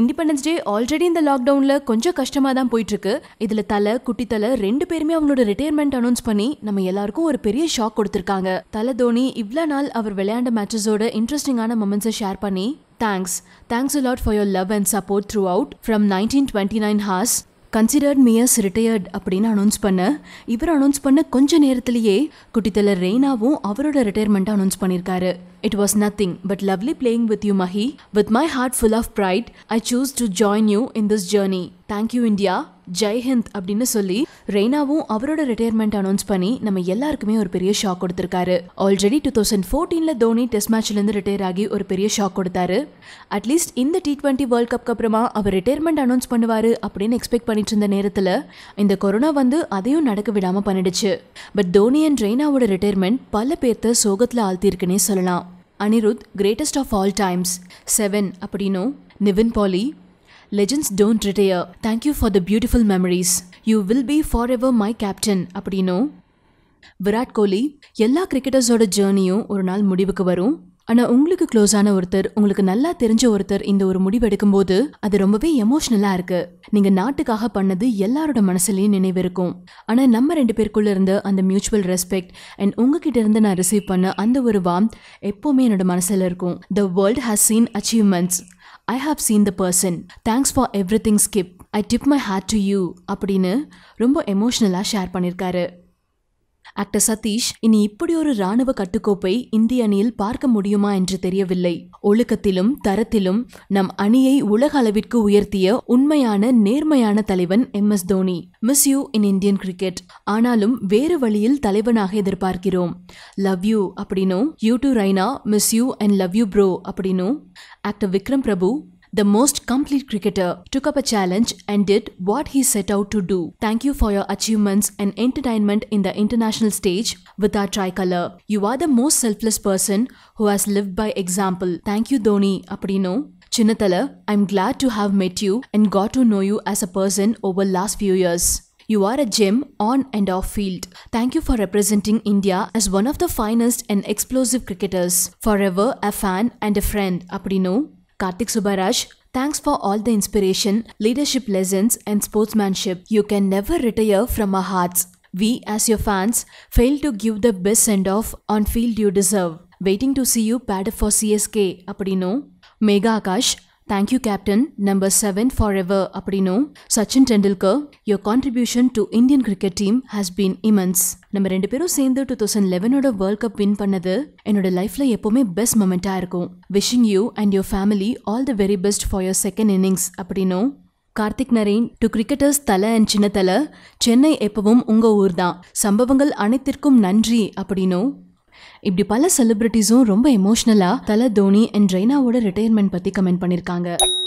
Independence day already இந்த லாக்டவுனில் கொஞ்சம் கஷ்டமாக தான் போயிட்டுருக்கு இதில் தலை குட்டி தலை ரெண்டு பேருமே அவங்களோட ரிட்டையர்மெண்ட் அனௌன்ஸ் பண்ணி நம்ம எல்லாருக்கும் ஒரு பெரிய ஷாக் கொடுத்துருக்காங்க தலை தோனி இவ்வளோ நாள் அவர் விளையாண்ட மேட்சஸோட இன்ட்ரெஸ்டிங்கான மொமெண்ட்ஸை ஷேர் பண்ணி thanks thanks a lot for your love and support through from nineteen twenty nine hours considered me as retired அப்படின்னு அனௌன்ஸ் பண்ண இவர் அனௌன்ஸ் பண்ண கொஞ்ச நேரத்திலேயே குட்டித்தலர் ரெய்னாவும் அவரோட ரிட்டையர்மெண்ட்டை அனௌன்ஸ் பண்ணியிருக்காரு it was nothing but lovely playing with you Mahi with my heart full of pride I choose to join you in this journey thank you India ஜெய்ஹிந்த் அப்படின்னு சொல்லி ரெய்னாவும் அவரோட ரிட்டையர்மெண்ட் அனௌன்ஸ் பண்ணி நம்ம எல்லாருக்குமே ஒரு பெரிய ஷாக் கொடுத்துருக்காரு ஆல்ரெடி டூ தௌசண்ட் ஃபோர்டீனில் தோனி டெஸ்ட் மேட்ச்லேருந்து ரிட்டையர் ஆகி ஒரு பெரிய ஷாக் கொடுத்தாரு அட்லீஸ்ட் இந்த டி ட்வெண்ட்டி வேர்ல்ட் கப் அப்புறமா அவர் ரிட்டையர்மெண்ட் அனௌன்ஸ் பண்ணுவார் அப்படின்னு எக்ஸ்பெக்ட் பண்ணிட்டு இருந்த நேரத்தில் இந்த கொரோனா வந்து அதையும் நடக்க விடாமல் பண்ணிடுச்சு பட் தோனி அண்ட் ரெய்னாவோட ரிட்டையர்மெண்ட் பல பேர்த்த சோகத்தில் ஆழ்த்தியிருக்குன்னே சொல்லலாம் Anirudh greatest of all times seven அப்படின்னும் Nivin Pauly legends don't retire thank you for the beautiful memories you will be forever my captain அப்படின்னோ விராட் கோலி எல்லா கிரிக்கெட்டர்ஸோட ஜேர்னியும் ஒரு நாள் முடிவுக்கு வரும் ஆனால் உங்களுக்கு க்ளோஸான ஒருத்தர் உங்களுக்கு நல்லா தெரிஞ்ச ஒருத்தர் இந்த ஒரு முடிவு எடுக்கும்போது அது ரொம்பவே எமோஷ்னலாக இருக்குது நீங்கள் நாட்டுக்காக பண்ணது எல்லாரோட மனசுலேயும் நினைவு இருக்கும் ஆனால் நம்ம ரெண்டு பேருக்குள்ளே இருந்த அந்த மியூச்சுவல் ரெஸ்பெக்ட் அண்ட் உங்ககிட்ட இருந்து நான் ரிசீவ் பண்ண அந்த ஒரு வாம் எப்போவுமே என்னோட மனசில் இருக்கும் the world has seen achievements I have seen the person thanks for everything skip I dip my hat to you அப்படின்னு ரொம்ப எமோஷ்னலாக ஷேர் பண்ணியிருக்காரு ஆக்டர் சதீஷ் இனி இப்படி ஒரு ராணுவ கட்டுக்கோப்பை இந்திய அணியில் பார்க்க முடியுமா என்று தெரியவில்லை ஒழுக்கத்திலும் தரத்திலும் நம் அணியை உலக அளவிற்கு உயர்த்திய உண்மையான நேர்மையான தலைவன் M S Dhoni miss you in Indian cricket ஆனாலும் வேறு வழியில் தலைவனாக எதிர்பார்க்கிறோம் லவ் யூ அப்படின்னும் you too Raina miss you and love you bro அப்படின்னும் actor Vikram Prabhu The most complete cricketer took up a challenge and did what he set out to do. Thank you for your achievements and entertainment in the international stage with our tricolour. You are the most selfless person who has lived by example. Thank you, Dhoni. Aprino. Chinnathala, I'm glad to have met you and got to know you as a person over last few years. You are a gem on and off field. Thank you for representing India as one of the finest and explosive cricketers. Forever a fan and a friend, Aprino. Kartik Subaraj, Thanks for all the inspiration, leadership lessons, and sportsmanship. You can never retire from our hearts. We, as your fans, fail to give the best send off on field you deserve. Waiting to see you pad for CSK, Apadino. Mega Akash. Thank you captain number seven forever அப்படின்னும் Sachin Tendulkar your contribution to Indian cricket team has been immense நம்ம ரெண்டு பேரும் சேர்ந்து two thousand லெவனோட world cup win பண்ணது என்னோட லைஃப்ல எப்பவுமே பெஸ்ட் மொமெண்ட்டாக இருக்கும் wishing you and your family all the very best for your second innings அப்படின்னும் Karthick Naren to cricketers Thala and Chinna Thala Chennai எப்பவும் உங்க ஊர் தான் சம்பவங்கள் அனைத்திற்கும் நன்றி அப்படின்னும் இப்படி பல செலிபிரிட்டிஸும் ரொம்ப எமோஷ்னலாக தல தோனி அண்ட் ரெய்னாவோட ரிட்டையர்மெண்ட் பற்றி கமெண்ட் பண்ணியிருக்காங்க